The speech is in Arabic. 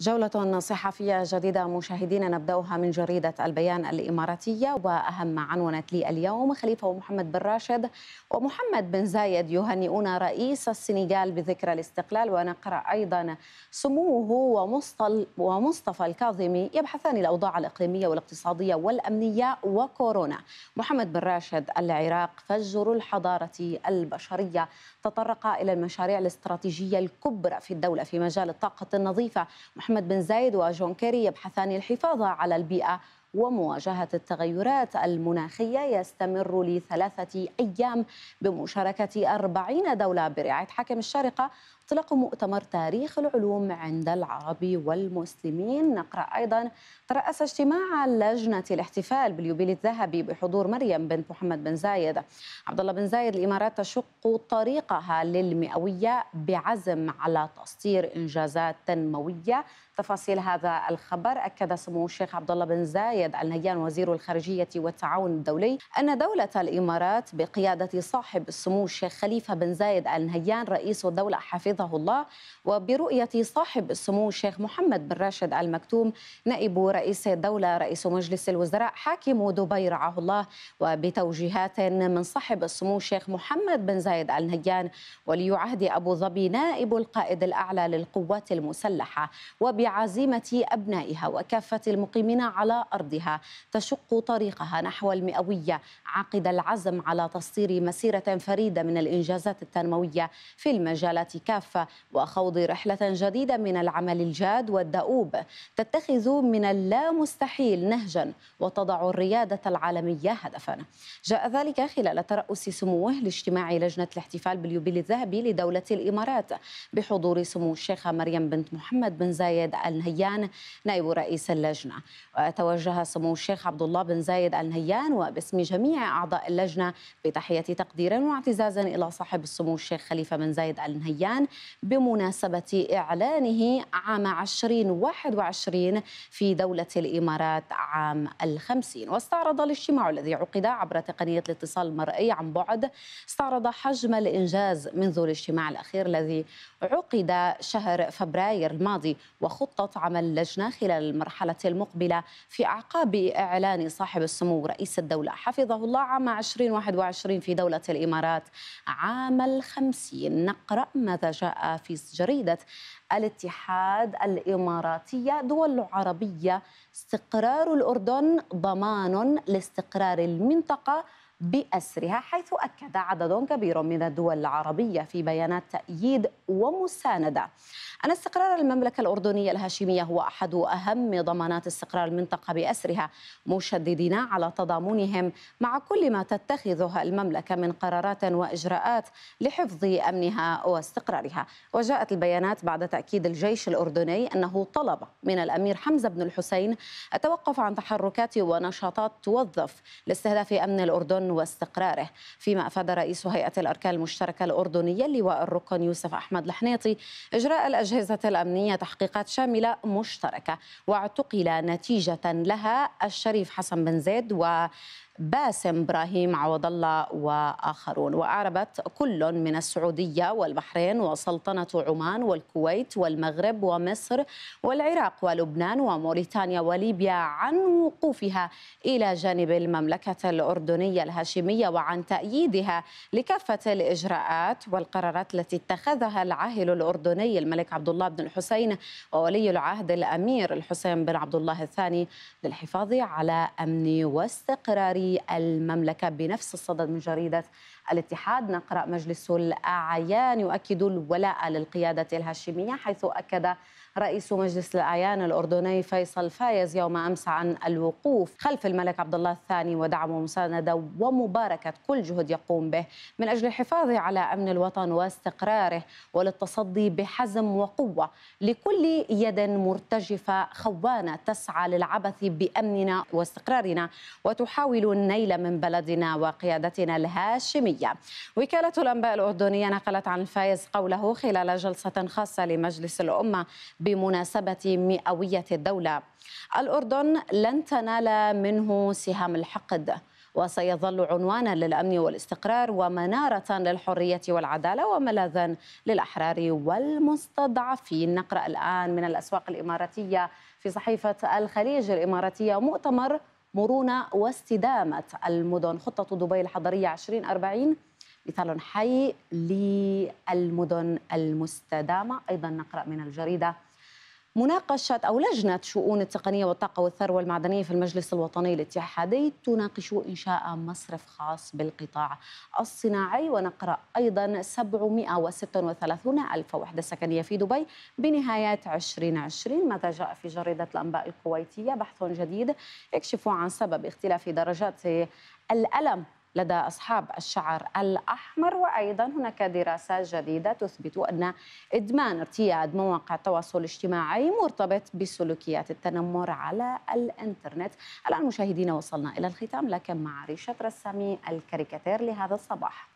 جولة صحفية جديدة مشاهدينا نبدأها من جريدة البيان الإماراتية وأهم ما عنونت لي اليوم خليفة ومحمد بن راشد ومحمد بن زايد يهنئون رئيس السنغال بذكرى الاستقلال ونقرأ أيضا سموه ومصطفى الكاظمي يبحثان الأوضاع الإقليمية والاقتصادية والأمنية وكورونا محمد بن راشد العراق فجر الحضارة البشرية تطرق إلى المشاريع الاستراتيجية الكبرى في الدولة في مجال الطاقة النظيفة أحمد بن زايد وجون كيري يبحثان الحفاظ على البيئة ومواجهة التغيرات المناخية يستمر لثلاثة أيام بمشاركة أربعين دولة برعاية حاكم الشارقة اطلاق مؤتمر تاريخ العلوم عند العرب والمسلمين نقرأ أيضا ترأس اجتماع لجنة الاحتفال باليوبيل الذهبي بحضور مريم بنت محمد بن زايد عبد الله بن زايد الإمارات تشق طريقها للمئوية بعزم على تسطير إنجازات تنموية تفاصيل هذا الخبر أكد سمو الشيخ عبد الله بن زايد أيد النهيان وزير الخارجية والتعاون الدولي أن دولة الإمارات بقيادة صاحب السمو الشيخ خليفة بن زايد آل رئيس الدولة حفظه الله وبرؤية صاحب السمو الشيخ محمد بن راشد المكتوم نائب رئيس الدولة رئيس مجلس الوزراء حاكم دبي رعاه الله وبتوجيهات من صاحب السمو الشيخ محمد بن زايد آل ولي عهد أبو ظبي نائب القائد الأعلى للقوات المسلحة وبعزيمة أبنائها وكافة المقيمين على أرض بلادها تشق طريقها نحو المئوية عقد العزم على تسطير مسيرة فريدة من الإنجازات التنموية في المجالات كافة وخوض رحلة جديدة من العمل الجاد والدؤوب تتخذ من اللا مستحيل نهجا وتضع الريادة العالمية هدفا جاء ذلك خلال ترأس سموه لاجتماع لجنة الاحتفال باليوبيل الذهبي لدولة الإمارات بحضور سمو الشيخة مريم بنت محمد بن زايد النهيان نائب رئيس اللجنة وتوجه وجهها سمو الشيخ عبد الله بن زايد آل نهيان وباسم جميع أعضاء اللجنة بتحية تقدير واعتزاز إلى صاحب السمو الشيخ خليفة بن زايد آل نهيان بمناسبة إعلانه عام 2021 في دولة الإمارات عام الخمسين واستعرض الاجتماع الذي عقد عبر تقنية الاتصال المرئي عن بعد استعرض حجم الإنجاز منذ الاجتماع الأخير الذي عقد شهر فبراير الماضي وخطة عمل اللجنة خلال المرحلة المقبلة في العلاقة بإعلان صاحب السمو رئيس الدولة حفظه الله عام 2021 في دولة الإمارات عام الخمسين نقرأ ماذا جاء في جريدة الاتحاد الإماراتية دول عربية استقرار الأردن ضمان لاستقرار المنطقة بأسرها حيث أكد عدد كبير من الدول العربية في بيانات تأييد ومساندة أن استقرار المملكة الأردنية الهاشمية هو أحد أهم ضمانات استقرار المنطقة بأسرها مشددين على تضامنهم مع كل ما تتخذه المملكة من قرارات وإجراءات لحفظ أمنها واستقرارها وجاءت البيانات بعد تأكيد الجيش الأردني أنه طلب من الأمير حمزة بن الحسين التوقف عن تحركات ونشاطات توظف لاستهداف أمن الأردن الأردن واستقراره فيما أفاد رئيس هيئة الأركان المشتركة الأردنية اللواء الركن يوسف أحمد الحنيطي إجراء الأجهزة الأمنية تحقيقات شاملة مشتركة واعتقل نتيجة لها الشريف حسن بن زيد و باسم ابراهيم عوض الله واخرون واعربت كل من السعوديه والبحرين وسلطنه عمان والكويت والمغرب ومصر والعراق ولبنان وموريتانيا وليبيا عن وقوفها الى جانب المملكه الاردنيه الهاشميه وعن تاييدها لكافه الاجراءات والقرارات التي اتخذها العاهل الاردني الملك عبد الله بن الحسين وولي العهد الامير الحسين بن عبد الله الثاني للحفاظ على امن واستقرار في المملكة بنفس الصدد من جريدة الاتحاد نقرأ مجلس الأعيان يؤكد الولاء للقيادة الهاشمية حيث أكد رئيس مجلس الأعيان الأردني فيصل فايز يوم أمس عن الوقوف خلف الملك عبد الله الثاني ودعم ومساندة ومباركة كل جهد يقوم به من أجل الحفاظ على أمن الوطن واستقراره وللتصدي بحزم وقوة لكل يد مرتجفة خوانة تسعى للعبث بأمننا واستقرارنا وتحاول النيل من بلدنا وقيادتنا الهاشمية الأردنية وكالة الأنباء الأردنية نقلت عن الفايز قوله خلال جلسة خاصة لمجلس الأمة بمناسبة مئوية الدولة الأردن لن تنال منه سهام الحقد وسيظل عنوانا للامن والاستقرار ومناره للحريه والعداله وملاذا للاحرار والمستضعفين نقرا الان من الاسواق الاماراتيه في صحيفه الخليج الاماراتيه مؤتمر مرونة واستدامة المدن خطة دبي الحضرية 2040 مثال حي للمدن المستدامة أيضا نقرأ من الجريدة مناقشة أو لجنة شؤون التقنية والطاقة والثروة المعدنية في المجلس الوطني الاتحادي تناقش إنشاء مصرف خاص بالقطاع الصناعي ونقرأ أيضا 736 ألف وحدة سكنية في دبي بنهاية 2020 ماذا جاء في جريدة الأنباء الكويتية بحث جديد يكشف عن سبب اختلاف درجات الألم لدى أصحاب الشعر الأحمر وأيضا هناك دراسة جديدة تثبت أن إدمان ارتياد مواقع التواصل الاجتماعي مرتبط بسلوكيات التنمر على الإنترنت الآن مشاهدينا وصلنا إلى الختام لكن مع ريشة رسامي الكاريكاتير لهذا الصباح